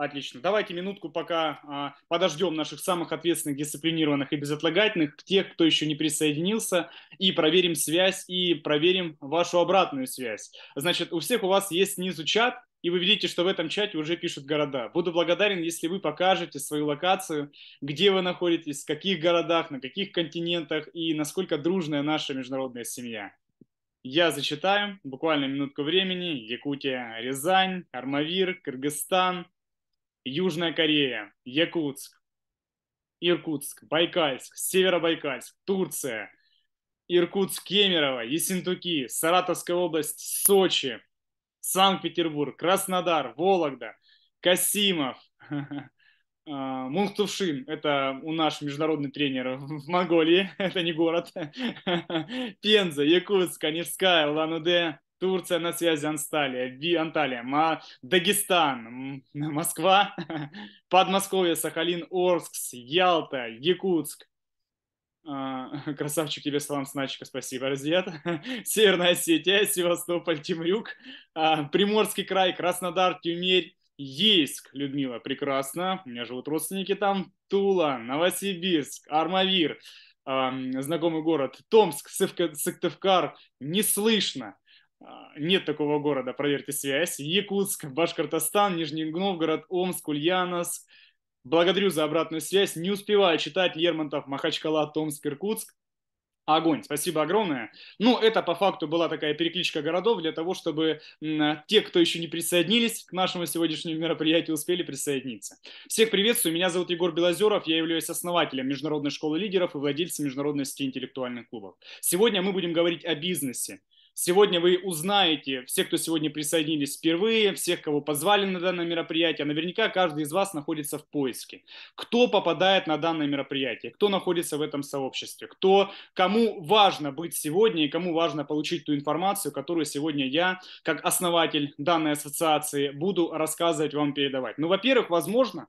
Отлично. Давайте минутку пока а, подождем наших самых ответственных, дисциплинированных и безотлагательных, тех, кто еще не присоединился, и проверим связь, и проверим вашу обратную связь. Значит, у всех у вас есть снизу чат, и вы видите, что в этом чате уже пишут города. Буду благодарен, если вы покажете свою локацию, где вы находитесь, в каких городах, на каких континентах и насколько дружная наша международная семья. Я зачитаю, буквально минутку времени, Якутия, Рязань, Армавир, Кыргызстан, Южная Корея, Якутск, Иркутск, Байкальск, Северобайкальск, Турция, Иркутск, Кемерово, Ессентуки, Саратовская область, Сочи, Санкт-Петербург, Краснодар, Вологда, Касимов, а, Мунхтувшин – это у наш международный тренер в Монголии, это не город. Пенза, Якутск, Каневская, Лануде. Турция на связи, Анталия, Анталия, Ма, Дагестан, Москва, Подмосковье, Сахалин, Орск, Ялта, Якутск. А, красавчик тебе, салам, Сначка, спасибо, Розет. Северная Осетия, Севастополь, Тимрюк, а, Приморский край, Краснодар, Тюмень, Ейск, Людмила, прекрасно. У меня живут родственники там. Тула, Новосибирск, Армавир, а, знакомый город, Томск, Сыктывкар, не слышно. А, нет такого города, проверьте связь. Якутск, Башкортостан, Нижний Новгород, Омск, Ульяновск. Благодарю за обратную связь. Не успеваю читать Лермонтов, Махачкала, Томск, Иркутск. Огонь, спасибо огромное. Ну, это по факту была такая перекличка городов для того, чтобы те, кто еще не присоединились к нашему сегодняшнему мероприятию, успели присоединиться. Всех приветствую, меня зовут Егор Белозеров, я являюсь основателем Международной школы лидеров и владельцем Международной сети интеллектуальных клубов. Сегодня мы будем говорить о бизнесе, Сегодня вы узнаете, все, кто сегодня присоединились впервые, всех, кого позвали на данное мероприятие, наверняка каждый из вас находится в поиске. Кто попадает на данное мероприятие, кто находится в этом сообществе, кто, кому важно быть сегодня и кому важно получить ту информацию, которую сегодня я, как основатель данной ассоциации, буду рассказывать вам, передавать. Ну, во-первых, возможно,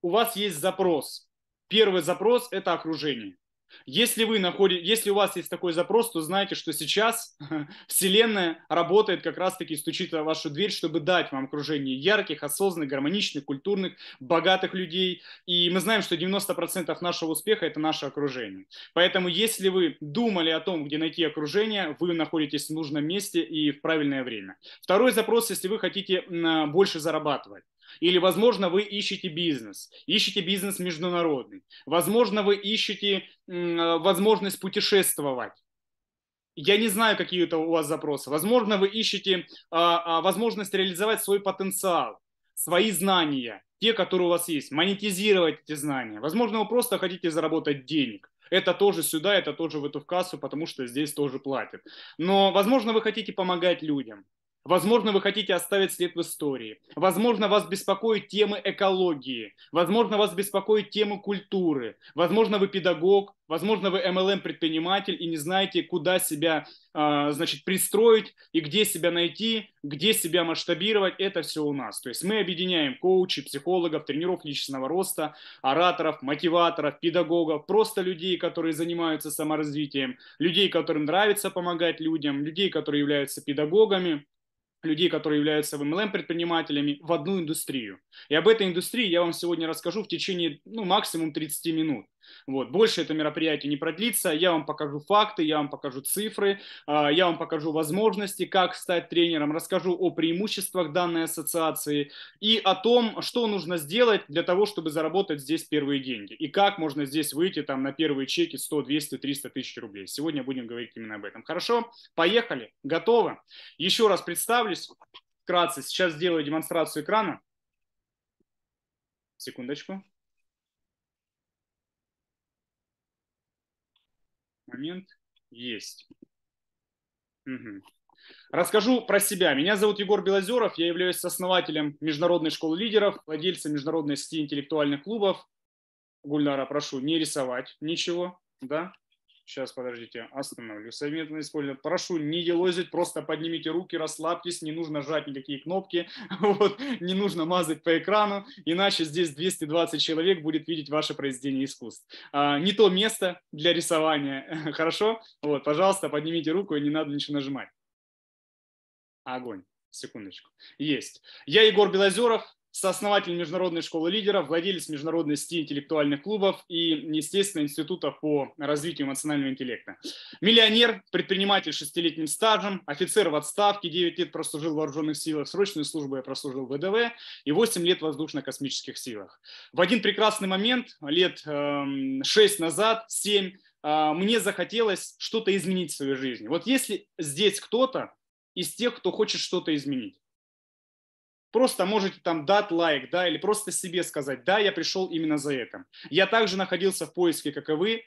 у вас есть запрос. Первый запрос – это окружение. Если вы находите, если у вас есть такой запрос, то знайте, что сейчас Вселенная работает как раз-таки, стучит в вашу дверь, чтобы дать вам окружение ярких, осознанных, гармоничных, культурных, богатых людей. И мы знаем, что 90% нашего успеха – это наше окружение. Поэтому если вы думали о том, где найти окружение, вы находитесь в нужном месте и в правильное время. Второй запрос, если вы хотите а, больше зарабатывать. Или, возможно, вы ищете бизнес, ищете бизнес международный. Возможно, вы ищете э, возможность путешествовать. Я не знаю, какие это у вас запросы. Возможно, вы ищете а, а, возможность реализовать свой потенциал, свои знания, те, которые у вас есть, монетизировать эти знания. Возможно, вы просто хотите заработать денег. Это тоже сюда, это тоже в эту в кассу, потому что здесь тоже платят. Но, возможно, вы хотите помогать людям. Возможно, вы хотите оставить след в истории. Возможно, вас беспокоят темы экологии. Возможно, вас беспокоят темы культуры. Возможно, вы педагог. Возможно, вы MLM-предприниматель и не знаете, куда себя а, значит, пристроить и где себя найти, где себя масштабировать. Это все у нас. То есть мы объединяем коучей, психологов, тренеров личностного роста, ораторов, мотиваторов, педагогов, просто людей, которые занимаются саморазвитием, людей, которым нравится помогать людям, людей, которые являются педагогами, людей, которые являются MLM-предпринимателями, в одну индустрию. И об этой индустрии я вам сегодня расскажу в течение ну, максимум 30 минут. Вот. Больше это мероприятие не продлится. Я вам покажу факты, я вам покажу цифры, а, я вам покажу возможности, как стать тренером, расскажу о преимуществах данной ассоциации и о том, что нужно сделать для того, чтобы заработать здесь первые деньги и как можно здесь выйти там на первые чеки 100, 200, 300 тысяч рублей. Сегодня будем говорить именно об этом. Хорошо? Поехали. Готово. Еще раз представлюсь вкратце. Сейчас сделаю демонстрацию экрана. Секундочку. момент есть. Угу. Расскажу про себя. Меня зовут Егор Белозеров, я являюсь основателем Международной школы лидеров, владельцем Международной сети интеллектуальных клубов. Гульнара, прошу не рисовать ничего, да? Сейчас, подождите, остановлю. Совместно использовать. Прошу не елозить, просто поднимите руки, расслабьтесь, не нужно жать никакие кнопки, вот, не нужно мазать по экрану, иначе здесь 220 человек будет видеть ваше произведение искусств. А, не то место для рисования, хорошо? Вот, пожалуйста, поднимите руку и не надо ничего нажимать. Огонь. Секундочку. Есть. Я Егор Белозеров, сооснователь Международной школы лидеров, владелец международной сети интеллектуальных клубов и, естественно, Института по развитию эмоционального интеллекта. Миллионер, предприниматель с шестилетним стажем, офицер в отставке, 9 лет прослужил в вооруженных силах, срочную службу я прослужил в ВДВ и 8 лет в воздушно-космических силах. В один прекрасный момент, лет эм, э, 6 назад, 7, мне захотелось что-то изменить в своей жизни. Вот если здесь кто-то из тех, кто хочет что-то изменить, Просто можете там дать лайк, да, или просто себе сказать, да, я пришел именно за этим. Я также находился в поиске, как и вы,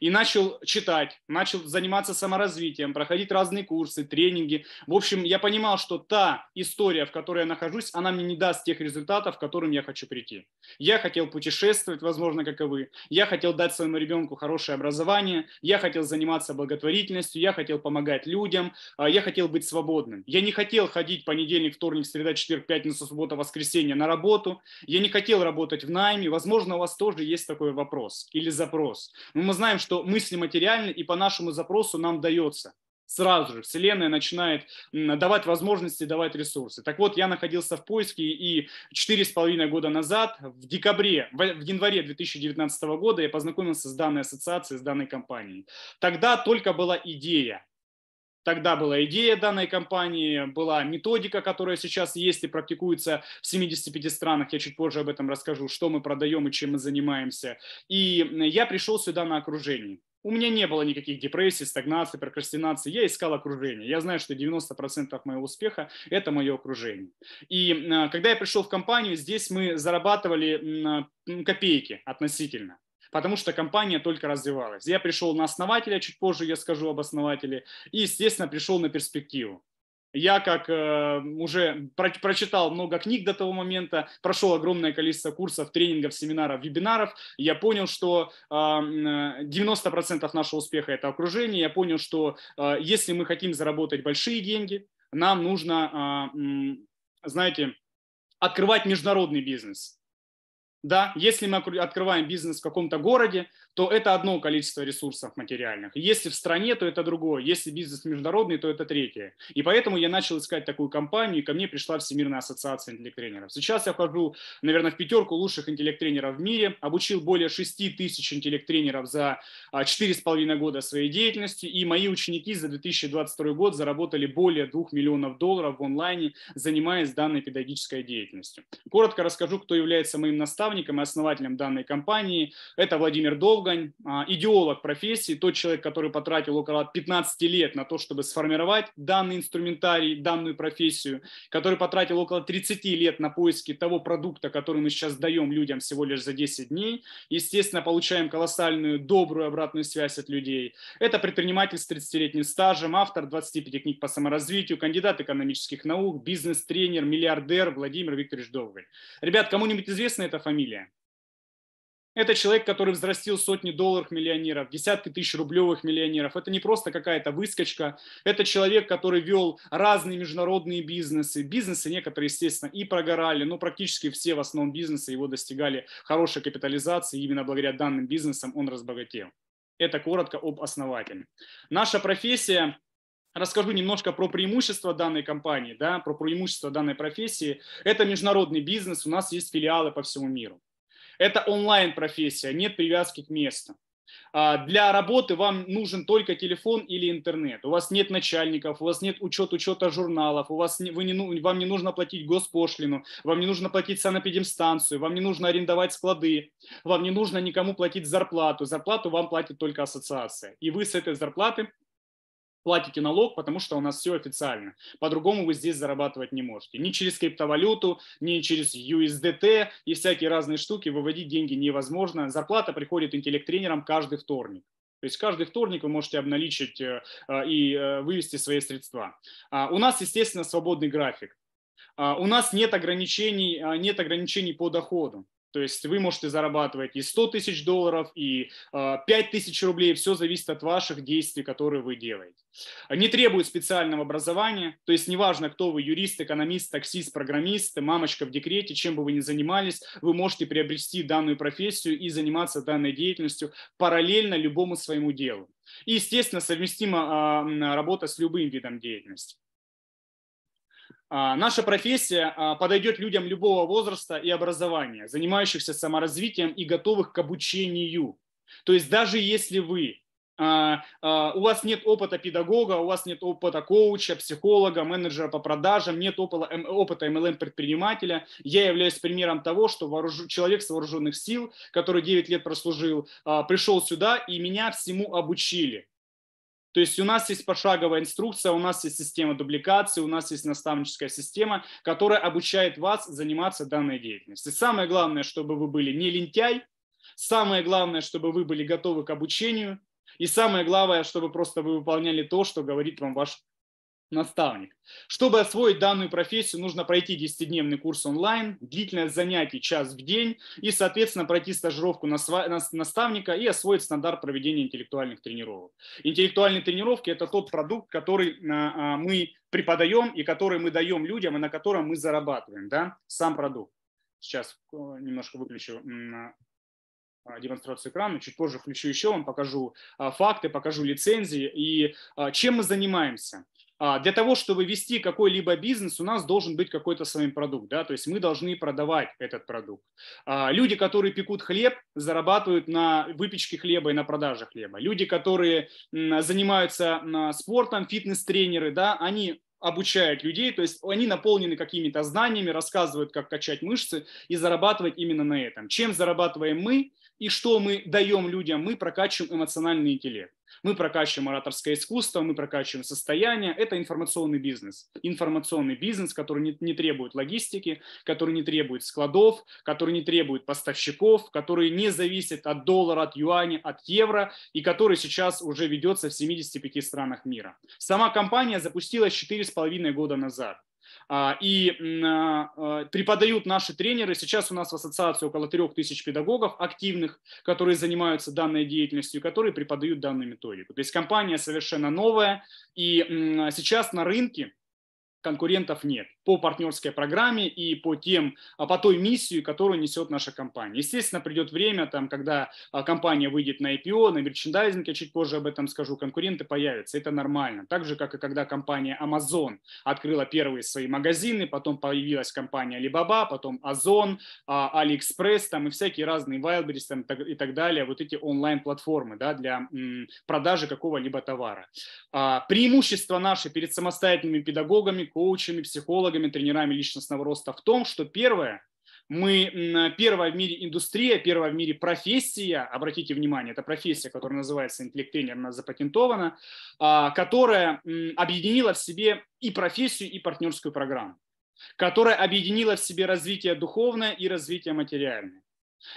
и начал читать, начал заниматься саморазвитием, проходить разные курсы, тренинги. В общем, я понимал, что та история, в которой я нахожусь, она мне не даст тех результатов, к которым я хочу прийти. Я хотел путешествовать, возможно, как и вы. Я хотел дать своему ребенку хорошее образование. Я хотел заниматься благотворительностью. Я хотел помогать людям. А, я хотел быть свободным. Я не хотел ходить понедельник, вторник, среда, четверг, пятница, суббота, воскресенье на работу. Я не хотел работать в найме. Возможно, у вас тоже есть такой вопрос или запрос. Но ну, мы знаем, знаем, что мысли материальны и по нашему запросу нам дается. Сразу же Вселенная начинает давать возможности, давать ресурсы. Так вот, я находился в поиске и четыре с половиной года назад, в декабре, в январе 2019 года я познакомился с данной ассоциацией, с данной компанией. Тогда только была идея, Тогда была идея данной компании, была методика, которая сейчас есть и практикуется в 75 странах. Я чуть позже об этом расскажу, что мы продаем и чем мы занимаемся. И я пришел сюда на окружение. У меня не было никаких депрессий, стагнации, прокрастинации. Я искал окружение. Я знаю, что 90% моего успеха – это мое окружение. И э, когда я пришел в компанию, здесь мы зарабатывали э, копейки относительно потому что компания только развивалась. Я пришел на основателя, чуть позже я скажу об основателе, и, естественно, пришел на перспективу. Я как э, уже про прочитал много книг до того момента, прошел огромное количество курсов, тренингов, семинаров, вебинаров. Я понял, что э, 90% нашего успеха это окружение. Я понял, что э, если мы хотим заработать большие деньги, нам нужно, э, знаете, открывать международный бизнес. Да, если мы открываем бизнес в каком-то городе, то это одно количество ресурсов материальных. Если в стране, то это другое. Если бизнес международный, то это третье. И поэтому я начал искать такую компанию, и ко мне пришла Всемирная ассоциация интеллект-тренеров. Сейчас я вхожу, наверное, в пятерку лучших интеллект-тренеров в мире, обучил более 6 тысяч интеллект-тренеров за 4,5 а, года своей деятельности, и мои ученики за 2022 год заработали более 2 миллионов долларов в онлайне, занимаясь данной педагогической деятельностью. Коротко расскажу, кто является моим наставником и основателем данной компании. Это Владимир Долг, Когань, а, идеолог профессии, тот человек, который потратил около 15 лет на то, чтобы сформировать данный инструментарий, данную профессию, который потратил около 30 лет на поиски того продукта, который мы сейчас даем людям всего лишь за 10 дней. Естественно, получаем колоссальную добрую обратную связь от людей. Это предприниматель с 30-летним стажем, автор 25 книг по саморазвитию, кандидат экономических наук, бизнес-тренер, миллиардер Владимир Викторович Довголь. Ребят, кому-нибудь известна эта фамилия? Это человек, который взрастил сотни долларов миллионеров, десятки тысяч рублевых миллионеров. Это не просто какая-то выскочка. Это человек, который вел разные международные бизнесы. Бизнесы некоторые, естественно, и прогорали, но практически все в основном бизнесы его достигали хорошей капитализации. именно благодаря данным бизнесам он разбогател. Это коротко об основателе. Наша профессия Расскажу немножко про преимущества данной компании, да, про преимущества данной профессии. Это международный бизнес, у нас есть филиалы по всему миру. Это онлайн-профессия, нет привязки к месту. А, для работы вам нужен только телефон или интернет. У вас нет начальников, у вас нет учет учета журналов, у вас, вы не, ну, вам не нужно платить госпошлину, вам не нужно платить санэпидемстанцию, вам не нужно арендовать склады, вам не нужно никому платить зарплату. Зарплату вам платит только ассоциация. И вы с этой зарплаты платите налог, потому что у нас все официально. По-другому вы здесь зарабатывать не можете. Ни через криптовалюту, ни через USDT и всякие разные штуки выводить деньги невозможно. Зарплата приходит интеллект-тренерам каждый вторник. То есть каждый вторник вы можете обналичить э, э, и э, вывести свои средства. А, у нас, естественно, свободный график. А, у нас нет ограничений, а, нет ограничений по доходу. То есть вы можете зарабатывать и 100 тысяч долларов, и э, 5 тысяч рублей. Все зависит от ваших действий, которые вы делаете. Не требует специального образования. То есть неважно, кто вы, юрист, экономист, таксист, программист, мамочка в декрете, чем бы вы ни занимались, вы можете приобрести данную профессию и заниматься данной деятельностью параллельно любому своему делу. И, естественно, совместима э, работа с любым видом деятельности. А, наша профессия а, подойдет людям любого возраста и образования, занимающихся саморазвитием и готовых к обучению. То есть даже если вы а, у вас нет опыта педагога, у вас нет опыта коуча, психолога, менеджера по продажам, нет эм, опыта MLM-предпринимателя. Я являюсь примером того, что человек с вооруженных сил, который 9 лет прослужил, пришел сюда, и меня всему обучили. То есть у нас есть пошаговая инструкция, у нас есть система дубликации, у нас есть наставническая система, которая обучает вас заниматься данной деятельностью. Самое главное, чтобы вы были не лентяй, самое главное, чтобы вы были готовы к обучению, и самое главное, чтобы просто вы выполняли то, что говорит вам ваш наставник. Чтобы освоить данную профессию, нужно пройти 10-дневный курс онлайн, длительность занятий час в день и, соответственно, пройти стажировку наставника и освоить стандарт проведения интеллектуальных тренировок. Интеллектуальные тренировки – это тот продукт, который а, а, мы преподаем и который мы даем людям, и на котором мы зарабатываем, да, сам продукт. Сейчас э, немножко выключу а, демонстрацию экрана, чуть позже включу еще вам, покажу факты, покажу лицензии и чем мы занимаемся. А, для того, чтобы вести какой-либо бизнес, у нас должен быть какой-то свой продукт, да, то есть мы должны продавать этот продукт. А, люди, которые пекут хлеб, зарабатывают на выпечке хлеба и на продаже хлеба. Люди, которые занимаются спортом, фитнес-тренеры, да, они обучают людей, то есть они наполнены какими-то знаниями, рассказывают, как качать мышцы и зарабатывать именно на этом. Чем зарабатываем мы и что мы даем людям, мы прокачиваем эмоциональный интеллект. Мы прокачиваем ораторское искусство, мы прокачиваем состояние. Это информационный бизнес. Информационный бизнес, который не, не требует логистики, который не требует складов, который не требует поставщиков, который не зависит от доллара, от юаня, от евро и который сейчас уже ведется в 75 странах мира. Сама компания запустилась 4,5 года назад. А, и а, а, преподают наши тренеры. Сейчас у нас в ассоциации около трех тысяч педагогов активных, которые занимаются данной деятельностью, которые преподают данную методику. То есть компания совершенно новая, и сейчас на рынке конкурентов нет по партнерской программе и по тем, а, по той миссии, которую несет наша компания. Естественно, придет время, там, когда а, компания выйдет на IPO, на мерчендайзинг, я чуть позже об этом скажу, конкуренты появятся, это нормально. Так же, как и когда компания Amazon открыла первые свои магазины, потом появилась компания Alibaba, потом Озон, а, AliExpress там, и всякие разные Wildberries там, и так далее, вот эти онлайн-платформы да, для продажи какого-либо товара. Преимущество наше перед самостоятельными педагогами, коучами, психологами, психологами, тренерами личностного роста в том, что первое, мы первая в мире индустрия, первая в мире профессия, обратите внимание, это профессия, которая называется интеллект-тренер, она запатентована, а, которая объединила в себе и профессию, и партнерскую программу, которая объединила в себе развитие духовное и развитие материальное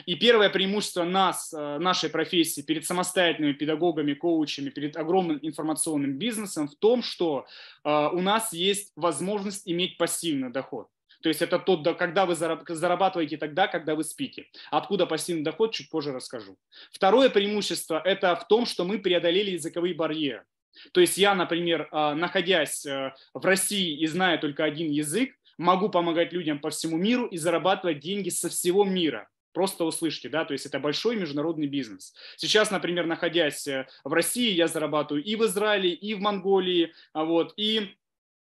и первое преимущество нас, э, нашей профессии перед самостоятельными педагогами, коучами, перед огромным информационным бизнесом в том, что э, у нас есть возможность иметь пассивный доход. То есть это тот, когда вы зарабатываете тогда, когда вы спите. Откуда пассивный доход, чуть позже расскажу. Второе преимущество – это в том, что мы преодолели языковые барьеры. То есть я, например, э, находясь в России и зная только один язык, могу помогать людям по всему миру и зарабатывать деньги со всего мира – Просто услышьте, да, то есть это большой международный бизнес. Сейчас, например, находясь э, в России, я зарабатываю и в Израиле, и в Монголии, а вот, и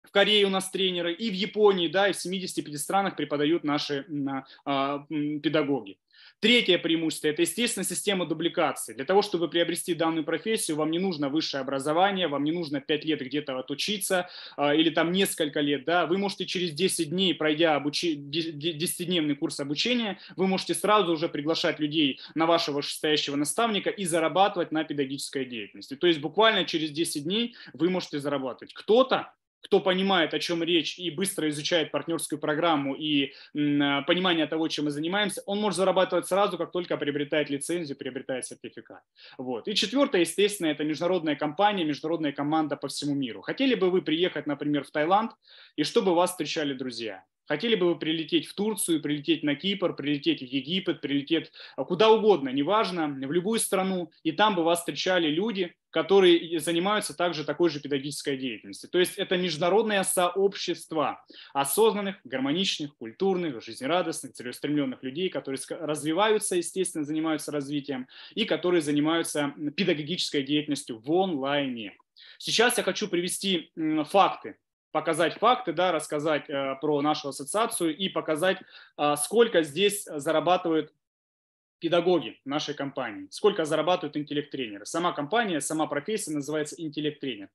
в Корее у нас тренеры, и в Японии, да, и в 75 странах преподают наши а, а педагоги. Третье преимущество – это, естественно, система дубликации. Для того, чтобы приобрести данную профессию, вам не нужно высшее образование, вам не нужно 5 лет где-то отучиться а, или там несколько лет. Да? Вы можете через 10 дней, пройдя обучи... 10-дневный курс обучения, вы можете сразу уже приглашать людей на вашего стоящего наставника и зарабатывать на педагогической деятельности. То есть буквально через 10 дней вы можете зарабатывать. Кто-то кто понимает, о чем речь, и быстро изучает партнерскую программу и м, э, понимание того, чем мы занимаемся, он может зарабатывать сразу, как только приобретает лицензию, приобретает сертификат. Вот. И четвертое, естественно, это международная компания, международная команда по всему миру. Хотели бы вы приехать, например, в Таиланд, и чтобы вас встречали друзья? Хотели бы вы прилететь в Турцию, прилететь на Кипр, прилететь в Египет, прилететь а, куда угодно, неважно, в любую страну, и там бы вас встречали люди, которые занимаются также такой же педагогической деятельностью. То есть это международное сообщество осознанных, гармоничных, культурных, жизнерадостных, целеустремленных людей, которые развиваются, естественно, занимаются развитием, и которые занимаются педагогической деятельностью в онлайне. Сейчас я хочу привести факты показать факты, да, рассказать э, про нашу ассоциацию и показать, э, сколько здесь зарабатывают педагоги нашей компании, сколько зарабатывают интеллект-тренеры. Сама компания, сама профессия называется интеллект-тренер.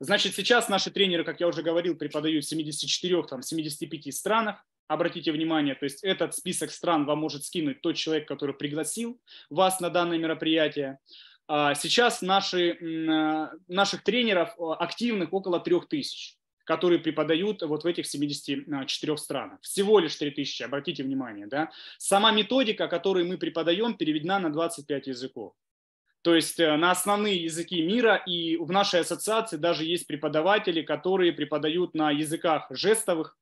Значит, сейчас наши тренеры, как я уже говорил, преподают в 74-75 странах. Обратите внимание, то есть этот список стран вам может скинуть тот человек, который пригласил вас на данное мероприятие. А, сейчас наши, э, наших тренеров а, активных около 3000 которые преподают вот в этих 74 а, странах. Всего лишь 3000, обратите внимание. Да? Сама методика, которую мы преподаем, переведена на 25 языков. То есть э, на основные языки мира и в нашей ассоциации даже есть преподаватели, которые преподают на языках жестовых,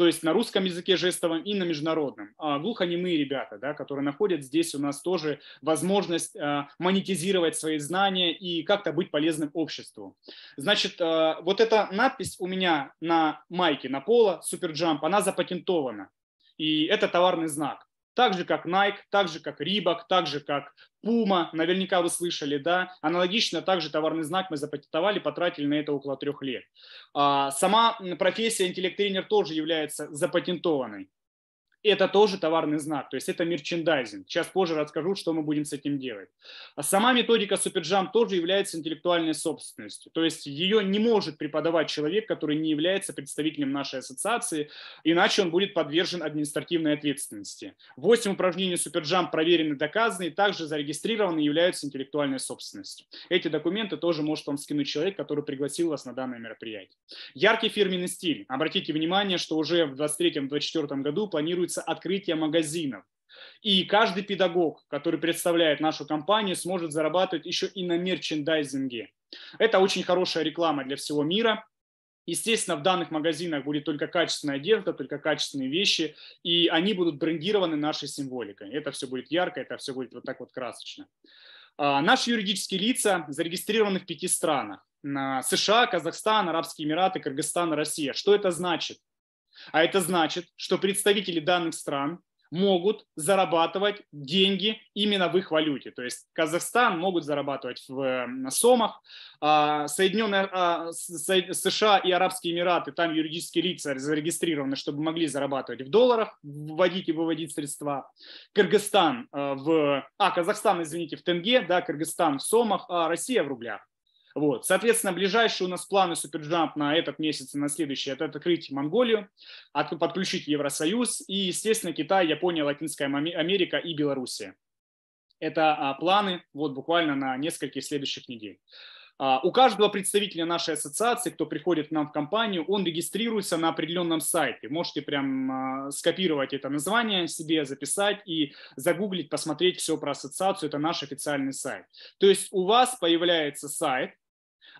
то есть на русском языке жестовом и на международном. А глухонемые ребята, да, которые находят здесь у нас тоже возможность а, монетизировать свои знания и как-то быть полезным обществу. Значит, а, вот эта надпись у меня на майке, на поло Суперджамп, она запатентована. И это товарный знак так же как Nike, так же как Reebok, так же как Puma, наверняка вы слышали, да, аналогично также товарный знак мы запатентовали, потратили на это около трех лет. А, сама профессия интеллект-тренер тоже является запатентованной это тоже товарный знак, то есть это мерчендайзинг. Сейчас позже расскажу, что мы будем с этим делать. А сама методика Суперджам тоже является интеллектуальной собственностью, то есть ее не может преподавать человек, который не является представителем нашей ассоциации, иначе он будет подвержен административной ответственности. Восемь упражнений Суперджам проверены, доказаны и также зарегистрированы являются интеллектуальной собственностью. Эти документы тоже может вам скинуть человек, который пригласил вас на данное мероприятие. Яркий фирменный стиль. Обратите внимание, что уже в 2023-2024 году планируется планируется открытие магазинов. И каждый педагог, который представляет нашу компанию, сможет зарабатывать еще и на мерчендайзинге. Это очень хорошая реклама для всего мира. Естественно, в данных магазинах будет только качественная одежда, только качественные вещи, и они будут брендированы нашей символикой. Это все будет ярко, это все будет вот так вот красочно. А, наши юридические лица зарегистрированы в пяти странах. США, Казахстан, Арабские Эмираты, Кыргызстан, Россия. Что это значит? А это значит, что представители данных стран могут зарабатывать деньги именно в их валюте. То есть Казахстан могут зарабатывать в сомах, а, Соединенные а, США и Арабские Эмираты, там юридические лица зарегистрированы, чтобы могли зарабатывать в долларах, вводить и выводить средства. Кыргызстан э, в... А, Казахстан, извините, в тенге, да, Кыргызстан в сомах, а Россия в рублях. Вот. Соответственно, ближайшие у нас планы Суперджамп на этот месяц и на следующий – это открыть Монголию, подключить Евросоюз и, естественно, Китай, Япония, Латинская Америка и Белоруссия. Это а, планы вот буквально на несколько следующих недель. А, у каждого представителя нашей ассоциации, кто приходит к нам в компанию, он регистрируется на определенном сайте. Можете прям а, скопировать это название себе, записать и загуглить, посмотреть все про ассоциацию. Это наш официальный сайт. То есть у вас появляется сайт,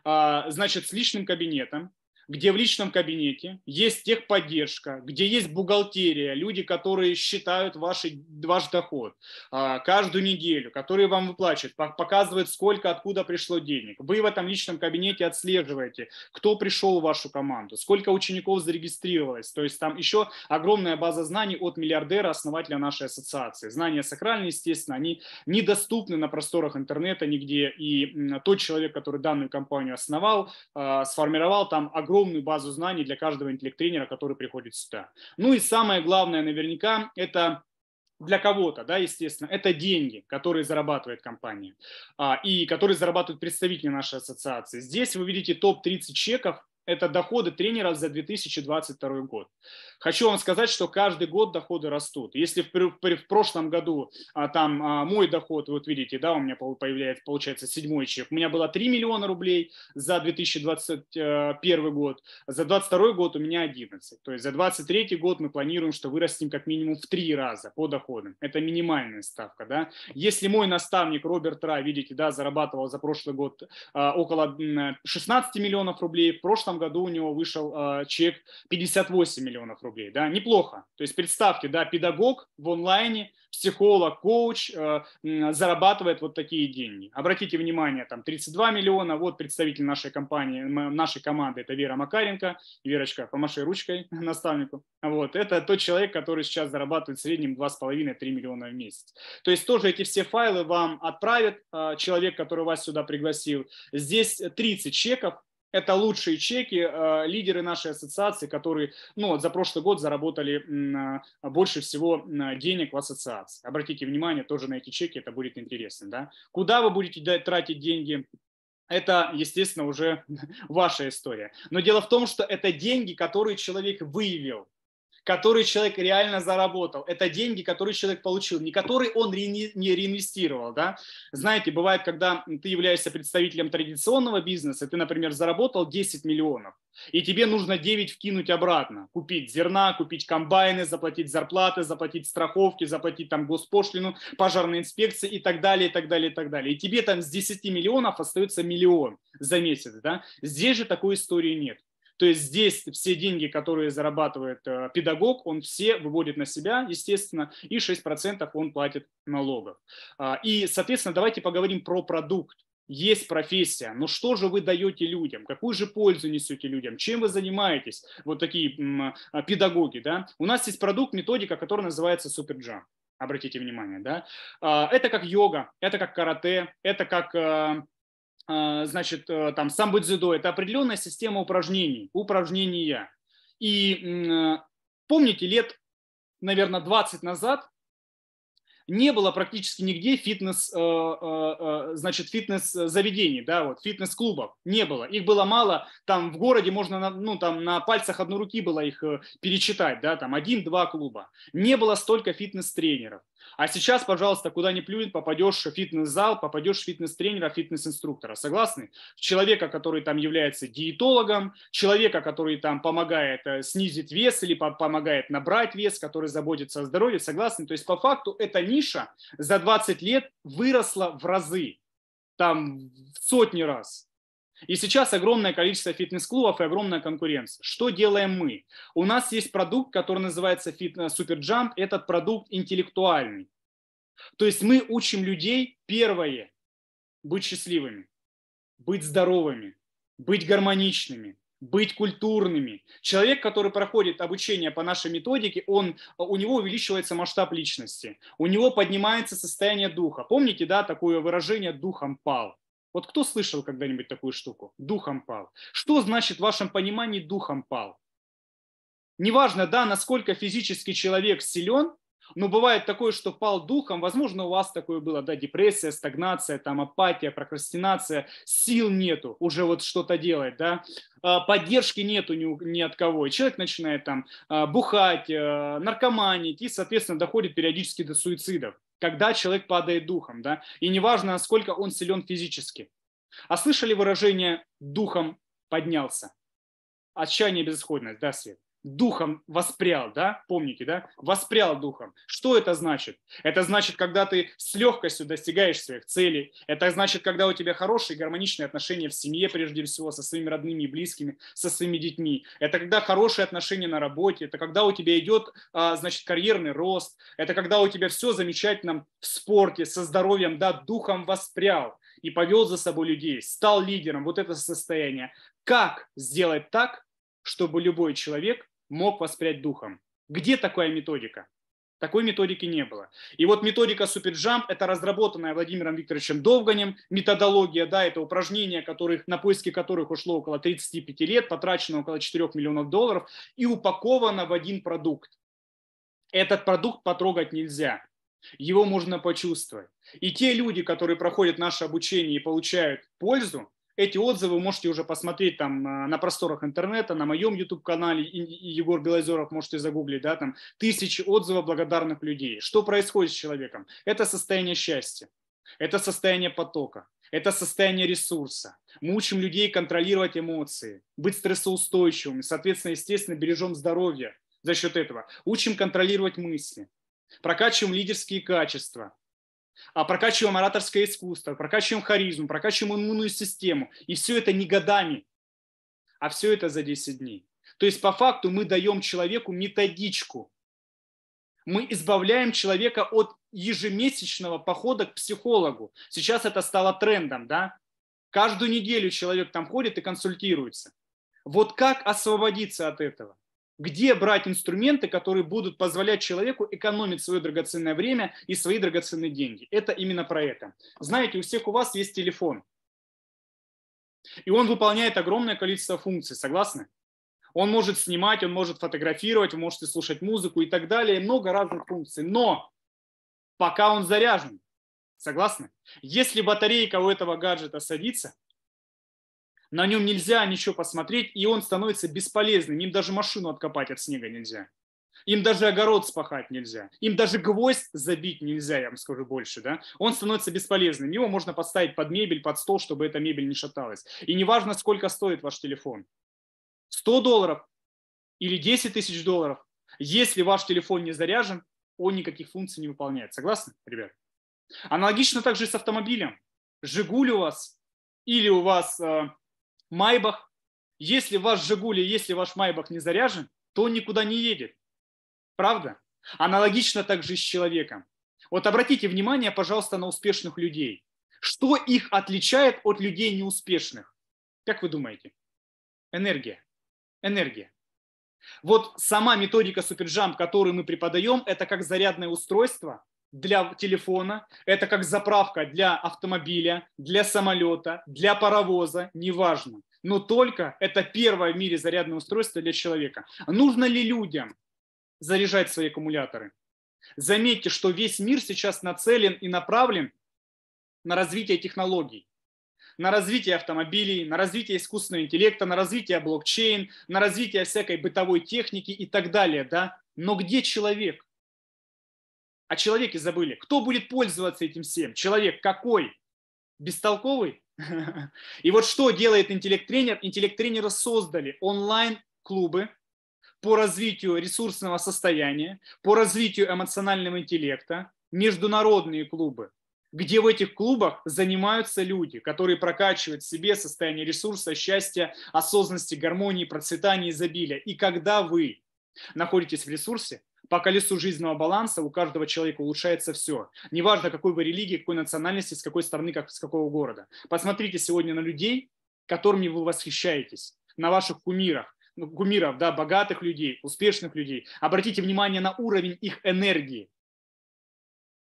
а, значит, с личным кабинетом, где в личном кабинете есть техподдержка, где есть бухгалтерия, люди, которые считают ваши, ваш доход а, каждую неделю, которые вам выплачивают, показывают, сколько откуда пришло денег. Вы в этом личном кабинете отслеживаете, кто пришел в вашу команду, сколько учеников зарегистрировалось. То есть там еще огромная база знаний от миллиардера, основателя нашей ассоциации. Знания сакральные, естественно, они недоступны на просторах интернета нигде. И тот человек, который данную компанию основал, а, сформировал там огромное огромную базу знаний для каждого интеллект-тренера, который приходит сюда. Ну и самое главное наверняка – это для кого-то, да, естественно, это деньги, которые зарабатывает компания а, и которые зарабатывают представители нашей ассоциации. Здесь вы видите топ-30 чеков, это доходы тренеров за 2022 год. Хочу вам сказать, что каждый год доходы растут. Если в, в, в прошлом году а, там а, мой доход, вот видите, да, у меня появляется, получается, седьмой чек, у меня было 3 миллиона рублей за 2021 э, год, за 2022 год у меня 11. То есть за 2023 год мы планируем, что вырастем как минимум в три раза по доходам. Это минимальная ставка, да. Если мой наставник Роберт Ра, видите, да, зарабатывал за прошлый год а, около 16 миллионов рублей, в прошлом году у него вышел а, чек 58 миллионов рублей рублей, да, неплохо. То есть представьте, да, педагог в онлайне, психолог, коуч э, зарабатывает вот такие деньги. Обратите внимание, там 32 миллиона, вот представитель нашей компании, нашей команды, это Вера Макаренко. Верочка, помаши ручкой наставнику. Вот, это тот человек, который сейчас зарабатывает в среднем 2,5-3 миллиона в месяц. То есть тоже эти все файлы вам отправит э, человек, который вас сюда пригласил. Здесь 30 чеков, это лучшие чеки, э, лидеры нашей ассоциации, которые ну, за прошлый год заработали э, больше всего денег в ассоциации. Обратите внимание тоже на эти чеки, это будет интересно. Да? Куда вы будете тратить деньги, это, естественно, уже ваша история. Но дело в том, что это деньги, которые человек выявил который человек реально заработал. Это деньги, которые человек получил, не которые он не реинвестировал. Да? Знаете, бывает, когда ты являешься представителем традиционного бизнеса, ты, например, заработал 10 миллионов, и тебе нужно 9 вкинуть обратно. Купить зерна, купить комбайны, заплатить зарплаты, заплатить страховки, заплатить там госпошлину, пожарные инспекции и так далее, и так далее, и так далее. И тебе там с 10 миллионов остается миллион за месяц. Да? Здесь же такой истории нет. То есть здесь все деньги, которые зарабатывает э, педагог, он все выводит на себя, естественно, и 6% он платит налогов. А, и, соответственно, давайте поговорим про продукт есть профессия, но что же вы даете людям, какую же пользу несете людям, чем вы занимаетесь, вот такие а, педагоги, да. У нас есть продукт, методика, которая называется Суперджам, обратите внимание, да. А, это как йога, это как карате, это как э, а, значит, э, там сам самбудзидо – это определенная система упражнений, упражнения. И э, помните, лет, наверное, 20 назад не было практически нигде фитнес, э, значит, фитнес-заведений, да, вот, фитнес-клубов не было. Их было мало, там в городе можно, ну, там на пальцах одной руки было их перечитать, да, там один-два клуба. Не было столько фитнес-тренеров. А сейчас, пожалуйста, куда ни плюнет, попадешь в фитнес-зал, попадешь в фитнес-тренера, фитнес-инструктора. Согласны? Человека, который там является диетологом, человека, который там помогает э, снизить вес или помогает набрать вес, который заботится о здоровье. Согласны? То есть по факту эта ниша за 20 лет выросла в разы, там в сотни раз. И сейчас огромное количество фитнес-клубов и огромная конкуренция. Что делаем мы? У нас есть продукт, который называется фитнес э, суперджамп. Этот продукт интеллектуальный. То есть мы учим людей, первое, быть счастливыми, быть здоровыми, быть гармоничными, быть культурными. Человек, который проходит обучение по нашей методике, он, э, у него увеличивается масштаб личности, у него поднимается состояние духа. Помните, да, такое выражение «духом пал»? Вот кто слышал когда-нибудь такую штуку? Духом пал. Что значит в вашем понимании духом пал? Неважно, да, насколько физически человек силен, но бывает такое, что пал духом, возможно, у вас такое было, да, депрессия, стагнация, там, апатия, прокрастинация, сил нету уже вот что-то делать, да, а, поддержки нету ни, ни от кого, и человек начинает там а, бухать, а, наркоманить и, соответственно, доходит периодически до суицидов когда человек падает духом, да, и неважно, насколько он силен физически. А слышали выражение «духом поднялся»? Отчаяние, безысходность, да, Свет? духом воспрял, да, помните, да, воспрял духом. Что это значит? Это значит, когда ты с легкостью достигаешь своих целей, это значит, когда у тебя хорошие гармоничные отношения в семье, прежде всего, со своими родными и близкими, со своими детьми, это когда хорошие отношения на работе, это когда у тебя идет, а, значит, карьерный рост, это когда у тебя все замечательно в спорте, со здоровьем, да, духом воспрял и повел за собой людей, стал лидером, вот это состояние. Как сделать так, чтобы любой человек мог воспрять духом. Где такая методика? Такой методики не было. И вот методика Суперджамп – это разработанная Владимиром Викторовичем Довганем методология, да, это упражнения, которых, на поиски которых ушло около 35 лет, потрачено около 4 миллионов долларов и упаковано в один продукт. Этот продукт потрогать нельзя, его можно почувствовать. И те люди, которые проходят наше обучение и получают пользу, эти отзывы можете уже посмотреть там э, на просторах интернета, на моем YouTube-канале Егор Белозеров, можете загуглить, да, там тысячи отзывов благодарных людей. Что происходит с человеком? Это состояние счастья, это состояние потока, это состояние ресурса. Мы учим людей контролировать эмоции, быть стрессоустойчивыми, соответственно, естественно, бережем здоровье за счет этого. Учим контролировать мысли, прокачиваем лидерские качества, а прокачиваем ораторское искусство, прокачиваем харизму, прокачиваем иммунную систему. И все это не годами, а все это за 10 дней. То есть по факту мы даем человеку методичку. Мы избавляем человека от ежемесячного похода к психологу. Сейчас это стало трендом, да? Каждую неделю человек там ходит и консультируется. Вот как освободиться от этого? где брать инструменты, которые будут позволять человеку экономить свое драгоценное время и свои драгоценные деньги. Это именно про это. Знаете, у всех у вас есть телефон. И он выполняет огромное количество функций, согласны? Он может снимать, он может фотографировать, вы можете слушать музыку и так далее, много разных функций. Но пока он заряжен, согласны? Если батарейка у этого гаджета садится, на нем нельзя ничего посмотреть, и он становится бесполезным. Им даже машину откопать от снега нельзя. Им даже огород спахать нельзя. Им даже гвоздь забить нельзя, я вам скажу больше. Да? Он становится бесполезным. Его можно поставить под мебель, под стол, чтобы эта мебель не шаталась. И неважно, сколько стоит ваш телефон. 100 долларов или 10 тысяч долларов. Если ваш телефон не заряжен, он никаких функций не выполняет. Согласны, ребят? Аналогично также и с автомобилем. Жигуль у вас или у вас а, Майбах. Если ваш Жигули, если ваш Майбах не заряжен, то он никуда не едет. Правда? Аналогично также и с человеком. Вот обратите внимание, пожалуйста, на успешных людей. Что их отличает от людей неуспешных? Как вы думаете? Энергия. Энергия. Вот сама методика суперджамп, которую мы преподаем, это как зарядное устройство, для телефона, это как заправка для автомобиля, для самолета, для паровоза, неважно. Но только это первое в мире зарядное устройство для человека. Нужно ли людям заряжать свои аккумуляторы? Заметьте, что весь мир сейчас нацелен и направлен на развитие технологий на развитие автомобилей, на развитие искусственного интеллекта, на развитие блокчейн, на развитие всякой бытовой техники и так далее, да? Но где человек? о человеке забыли. Кто будет пользоваться этим всем? Человек какой? Бестолковый? И вот что делает интеллект-тренер? Интеллект-тренера создали онлайн-клубы по развитию ресурсного состояния, по развитию эмоционального интеллекта, международные клубы, где в этих клубах занимаются люди, которые прокачивают в себе состояние ресурса, счастья, осознанности, гармонии, процветания, изобилия. И когда вы находитесь в ресурсе, по колесу жизненного баланса у каждого человека улучшается все. Неважно, какой вы религии, какой национальности, с какой стороны, как, с какого города. Посмотрите сегодня на людей, которыми вы восхищаетесь, на ваших кумирах, ну, кумиров, да, богатых людей, успешных людей. Обратите внимание на уровень их энергии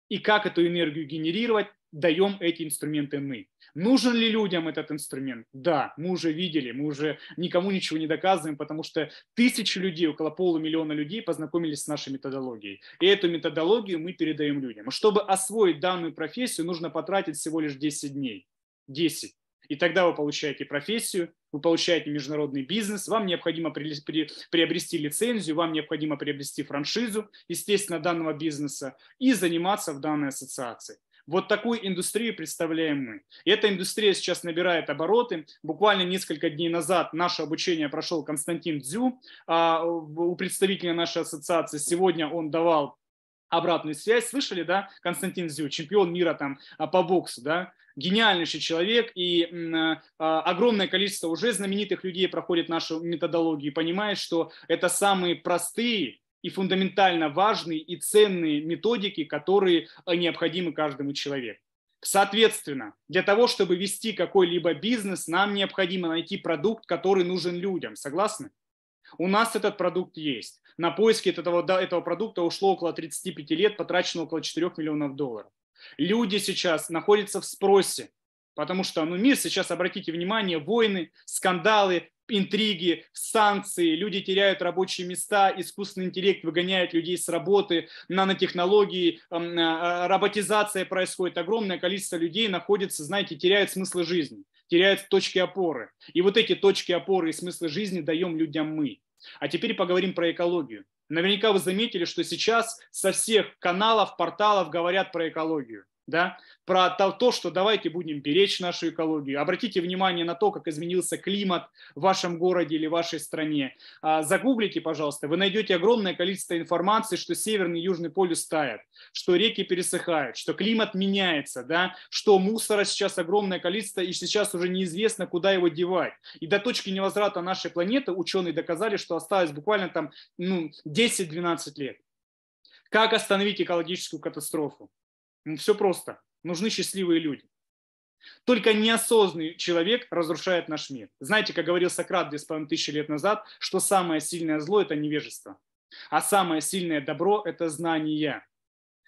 и как эту энергию генерировать, даем эти инструменты мы. Нужен ли людям этот инструмент? Да, мы уже видели, мы уже никому ничего не доказываем, потому что тысячи людей, около полумиллиона людей познакомились с нашей методологией. И эту методологию мы передаем людям. Чтобы освоить данную профессию, нужно потратить всего лишь 10 дней. 10. И тогда вы получаете профессию, вы получаете международный бизнес, вам необходимо приобрести лицензию, вам необходимо приобрести франшизу, естественно, данного бизнеса и заниматься в данной ассоциации. Вот такую индустрию представляем мы. И эта индустрия сейчас набирает обороты. Буквально несколько дней назад наше обучение прошел Константин Дзю а, у представителя нашей ассоциации. Сегодня он давал обратную связь. Слышали, да, Константин Зю, чемпион мира там а, по боксу, да, гениальнейший человек, и э, огромное количество уже знаменитых людей проходит нашу методологию и понимает, что это самые простые, и фундаментально важные и ценные методики, которые э, необходимы каждому человеку. Соответственно, для того, чтобы вести какой-либо бизнес, нам необходимо найти продукт, который нужен людям. Согласны? У нас этот продукт есть. На поиски этого, этого продукта ушло около 35 лет, потрачено около 4 миллионов долларов. Люди сейчас находятся в спросе, потому что ну, мир сейчас, обратите внимание, войны, скандалы, интриги, санкции, люди теряют рабочие места, искусственный интеллект выгоняет людей с работы, нанотехнологии, эм, э, э, роботизация происходит, огромное количество людей находится, знаете, теряет смысл жизни, теряет точки опоры. И вот эти точки опоры и смысла жизни даем людям мы. А теперь поговорим про экологию. Наверняка вы заметили, что сейчас со всех каналов, порталов говорят про экологию да, про то, что давайте будем беречь нашу экологию. Обратите внимание на то, как изменился климат в вашем городе или вашей стране. А, загуглите, пожалуйста, вы найдете огромное количество информации, что Северный и Южный полюс тают, что реки пересыхают, что климат меняется, да, что мусора сейчас огромное количество, и сейчас уже неизвестно, куда его девать. И до точки невозврата нашей планеты ученые доказали, что осталось буквально там ну, 10-12 лет. Как остановить экологическую катастрофу? Все просто. Нужны счастливые люди. Только неосознанный человек разрушает наш мир. Знаете, как говорил Сократ 2500 лет назад, что самое сильное зло – это невежество, а самое сильное добро – это знание.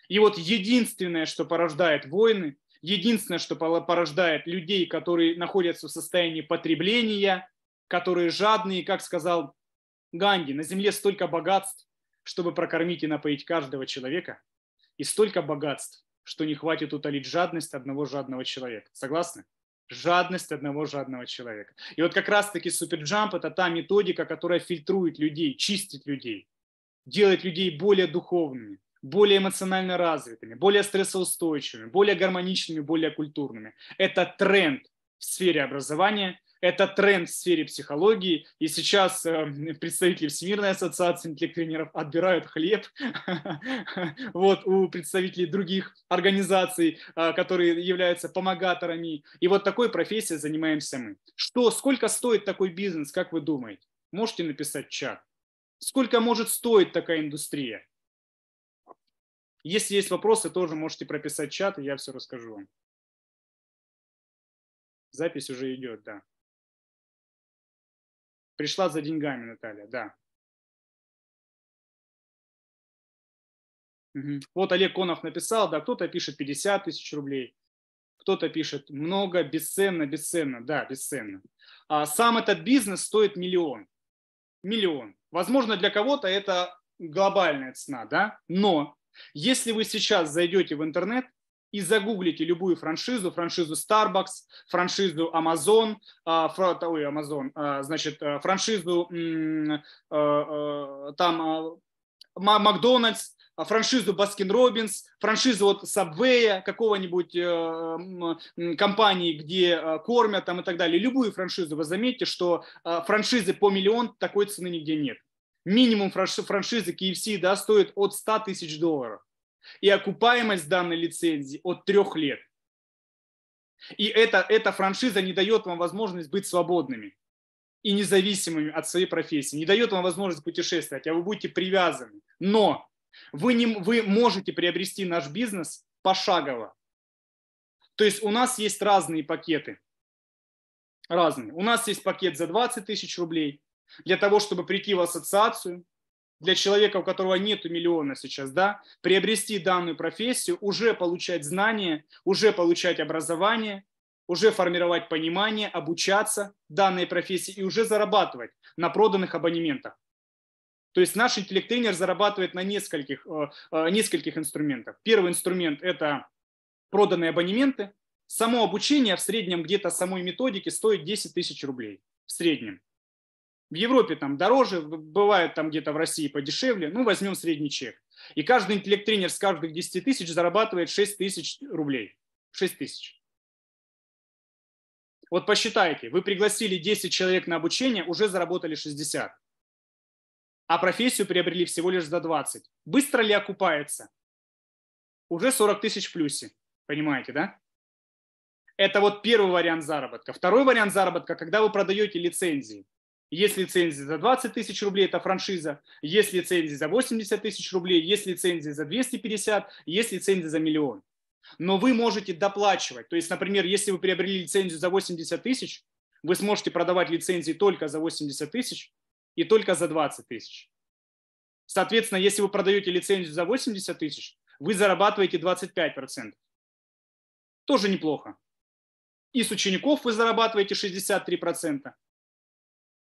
И вот единственное, что порождает войны, единственное, что порождает людей, которые находятся в состоянии потребления, которые жадные, как сказал Ганди, на земле столько богатств, чтобы прокормить и напоить каждого человека, и столько богатств, что не хватит утолить жадность одного жадного человека. Согласны? Жадность одного жадного человека. И вот как раз-таки суперджамп – это та методика, которая фильтрует людей, чистит людей, делает людей более духовными, более эмоционально развитыми, более стрессоустойчивыми, более гармоничными, более культурными. Это тренд в сфере образования это тренд в сфере психологии, и сейчас э, представители Всемирной ассоциации интеллект-тренеров отбирают хлеб вот, у представителей других организаций, э, которые являются помогаторами. И вот такой профессией занимаемся мы. Что, сколько стоит такой бизнес, как вы думаете? Можете написать чат. Сколько может стоить такая индустрия? Если есть вопросы, тоже можете прописать чат, и я все расскажу вам. Запись уже идет, да. Пришла за деньгами, Наталья, да. Угу. Вот Олег Конов написал, да, кто-то пишет 50 тысяч рублей, кто-то пишет много, бесценно, бесценно, да, бесценно. А сам этот бизнес стоит миллион. Миллион. Возможно, для кого-то это глобальная цена, да, но если вы сейчас зайдете в интернет и загуглите любую франшизу, франшизу Starbucks, франшизу Amazon, а, ой, Amazon, а, значит, а, франшизу там Макдональдс, франшизу Баскин Робинс, франшизу вот Subway, какого-нибудь э, компании, где э, кормят там и так далее, любую франшизу, вы заметите, что э, франшизы по миллион такой цены нигде нет. Минимум франшизы, франшизы KFC да, стоит от 100 тысяч долларов и окупаемость данной лицензии от трех лет. И это, эта франшиза не дает вам возможность быть свободными и независимыми от своей профессии, не дает вам возможность путешествовать, а вы будете привязаны. Но вы, не, вы можете приобрести наш бизнес пошагово. То есть у нас есть разные пакеты. Разные. У нас есть пакет за 20 тысяч рублей для того, чтобы прийти в ассоциацию – для человека, у которого нет миллиона сейчас, да, приобрести данную профессию, уже получать знания, уже получать образование, уже формировать понимание, обучаться данной профессии и уже зарабатывать на проданных абонементах. То есть наш интеллект-тренер зарабатывает на нескольких, э, э, нескольких инструментах. Первый инструмент – это проданные абонементы. Само обучение в среднем где-то самой методике стоит 10 тысяч рублей в среднем. В Европе там дороже, бывает там где-то в России подешевле. Ну, возьмем средний чек. И каждый интеллект-тренер с каждых 10 тысяч зарабатывает 6 тысяч рублей. 6 тысяч. Вот посчитайте, вы пригласили 10 человек на обучение, уже заработали 60. А профессию приобрели всего лишь за 20. Быстро ли окупается? Уже 40 тысяч в плюсе. Понимаете, да? Это вот первый вариант заработка. Второй вариант заработка, когда вы продаете лицензии. Есть лицензии за 20 тысяч рублей, это франшиза. Есть лицензии за 80 тысяч рублей, есть лицензии за 250, есть лицензии за миллион. Но вы можете доплачивать. То есть, например, если вы приобрели лицензию за 80 тысяч, вы сможете продавать лицензии только за 80 тысяч и только за 20 тысяч. Соответственно, если вы продаете лицензию за 80 тысяч, вы зарабатываете 25%. Тоже неплохо. Из учеников вы зарабатываете 63%,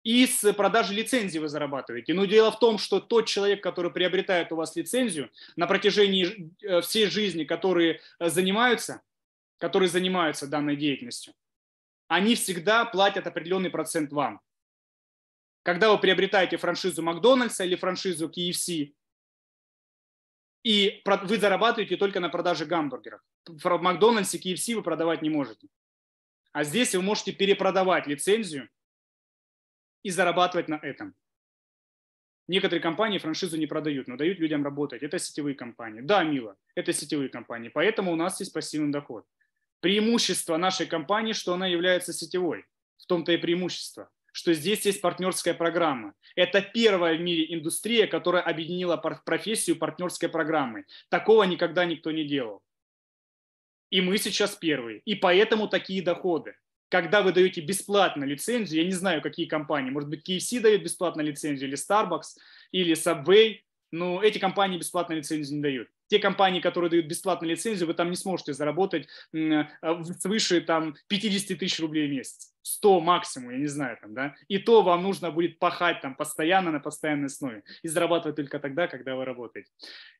и с продажи лицензии вы зарабатываете. Но дело в том, что тот человек, который приобретает у вас лицензию на протяжении э, всей жизни, которые э, занимаются, которые занимаются данной деятельностью, они всегда платят определенный процент вам. Когда вы приобретаете франшизу Макдональдса или франшизу KFC, и вы зарабатываете только на продаже гамбургеров. В Макдональдсе, KFC вы продавать не можете. А здесь вы можете перепродавать лицензию – и зарабатывать на этом. Некоторые компании франшизу не продают, но дают людям работать. Это сетевые компании. Да, мило, это сетевые компании. Поэтому у нас есть пассивный доход. Преимущество нашей компании, что она является сетевой. В том-то и преимущество, что здесь есть партнерская программа. Это первая в мире индустрия, которая объединила профессию партнерской программы. Такого никогда никто не делал. И мы сейчас первые. И поэтому такие доходы когда вы даете бесплатно лицензию, я не знаю, какие компании, может быть, KFC дает бесплатно лицензию, или Starbucks, или Subway, но эти компании бесплатно лицензию не дают те компании, которые дают бесплатную лицензию, вы там не сможете заработать э, свыше там 50 тысяч рублей в месяц. 100 максимум, я не знаю, там, да, и то вам нужно будет пахать там постоянно на постоянной основе и зарабатывать только тогда, когда вы работаете.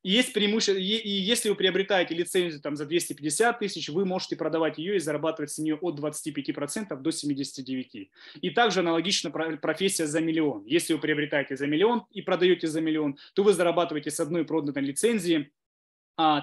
И есть преимущество, и, и если вы приобретаете лицензию там за 250 тысяч, вы можете продавать ее и зарабатывать с нее от 25% до 79%. И также аналогично профессия за миллион. Если вы приобретаете за миллион и продаете за миллион, то вы зарабатываете с одной проданной лицензии 35%. А,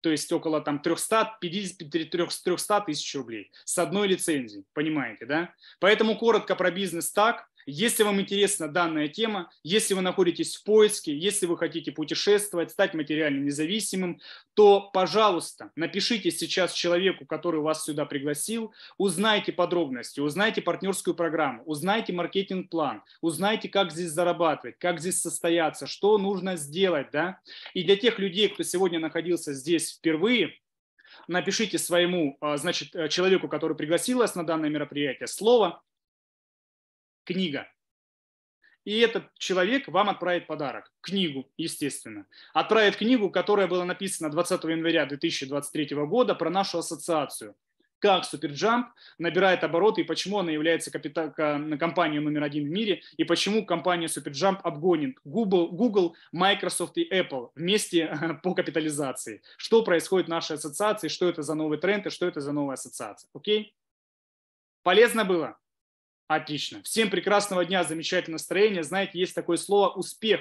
То есть около там 350-300 тысяч рублей с одной лицензии, понимаете, да? Поэтому коротко про бизнес так, если вам интересна данная тема, если вы находитесь в поиске, если вы хотите путешествовать, стать материально независимым, то, пожалуйста, напишите сейчас человеку, который вас сюда пригласил, узнайте подробности, узнайте партнерскую программу, узнайте маркетинг-план, узнайте, как здесь зарабатывать, как здесь состояться, что нужно сделать. Да? И для тех людей, кто сегодня находился здесь впервые, напишите своему а, значит, э, человеку, который пригласил вас на данное мероприятие, слово книга. И этот человек вам отправит подарок, книгу, естественно. Отправит книгу, которая была написана 20 января 2023 года про нашу ассоциацию. Как Суперджамп набирает обороты и почему она является капита- компанией номер один в мире и почему компания Суперджамп обгонит Google, Google, Microsoft и Apple вместе по капитализации. Что происходит в нашей ассоциации, что это за новый тренд и что это за новая ассоциация. Окей? Полезно было? Отлично. Всем прекрасного дня, замечательное настроение. Знаете, есть такое слово «успех»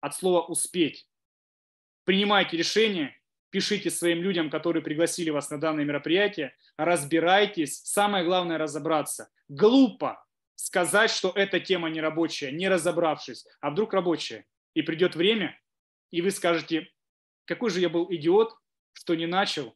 от слова «успеть». Принимайте решения, пишите своим людям, которые пригласили вас на данное мероприятие, разбирайтесь. Самое главное – разобраться. Глупо сказать, что эта тема не рабочая, не разобравшись. А вдруг рабочая? И придет время, и вы скажете, какой же я был идиот, что не начал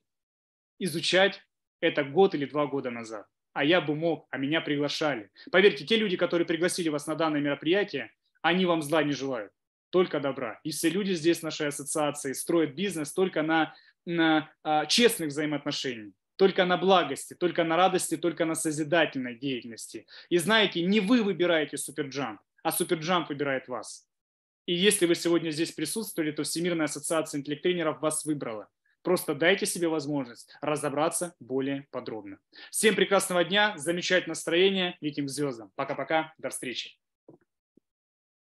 изучать это год или два года назад а я бы мог, а меня приглашали. Поверьте, те люди, которые пригласили вас на данное мероприятие, они вам зла не желают, только добра. И все люди здесь нашей ассоциации строят бизнес только на, на а, честных взаимоотношениях только на благости, только на радости, только на созидательной деятельности. И знаете, не вы выбираете суперджамп, а суперджамп выбирает вас. И если вы сегодня здесь присутствовали, то Всемирная ассоциация интеллект-тренеров вас выбрала. Просто дайте себе возможность разобраться более подробно. Всем прекрасного дня, замечательное настроение, летим к звездам. Пока-пока, до встречи.